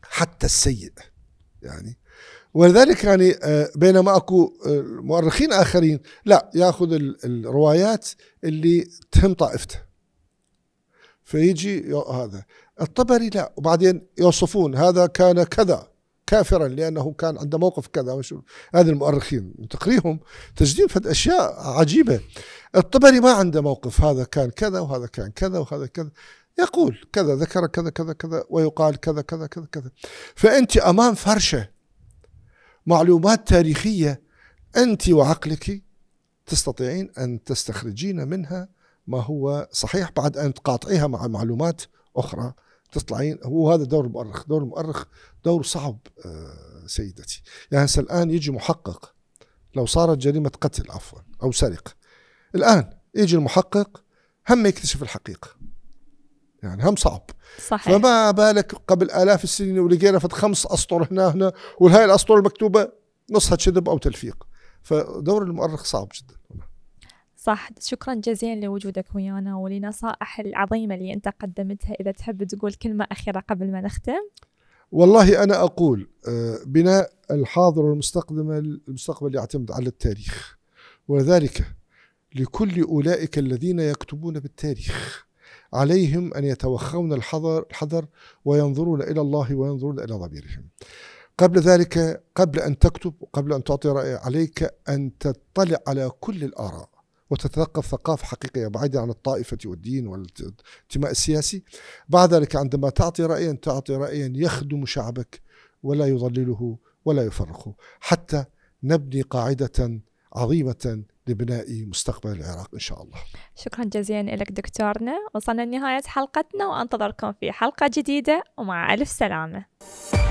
حتى السيء يعني ولذلك يعني آه، بينما اكو آه، مؤرخين اخرين لا ياخذ الروايات اللي تهم طائفته فيجي هذا الطبري لا وبعدين يوصفون هذا كان كذا كافرا لانه كان عنده موقف كذا هذا المؤرخين تقريهم تجديد فد اشياء عجيبه الطبري ما عنده موقف هذا كان كذا وهذا كان كذا وهذا كذا يقول كذا ذكر كذا كذا كذا ويقال كذا كذا كذا كذا فانت امام فرشه معلومات تاريخية أنت وعقلك تستطيعين أن تستخرجين منها ما هو صحيح بعد أن تقاطعيها مع معلومات أخرى تطلعين هو هذا دور المؤرخ دور المؤرخ دور صعب آه، سيدتي يعني هسه الآن يجي محقق لو صارت جريمة قتل عفوا أو سرقة الآن يجي المحقق هم يكتشف الحقيقة يعني هم صعب صحيح فما بالك قبل آلاف السنين ولقينا في خمس أسطر هنا هنا وهاي الأسطر المكتوبة نصها كذب أو تلفيق فدور المؤرخ صعب جدا صح شكرا جزيلا لوجودك ويانا ولنصائح العظيمة اللي أنت قدمتها إذا تحب تقول كلمة أخيرة قبل ما نختم والله أنا أقول آه، بناء الحاضر والمستقبل المستقبل يعتمد على التاريخ ولذلك لكل أولئك الذين يكتبون بالتاريخ عليهم أن يتوخون الحذر, الحذر وينظرون إلى الله وينظرون إلى ضميرهم قبل ذلك قبل أن تكتب وقبل أن تعطي رأي عليك أن تطلع على كل الآراء وتتثقف ثقافة حقيقية بعيدة عن الطائفة والدين والانتماء السياسي بعد ذلك عندما تعطي رأيا تعطي رأيا يخدم شعبك ولا يضلله ولا يفرقه حتى نبني قاعدة عظيمة لبناء مستقبل العراق إن شاء الله شكرا جزيلا لك دكتورنا وصلنا لنهاية حلقتنا وأنتظركم في حلقة جديدة ومع ألف سلامة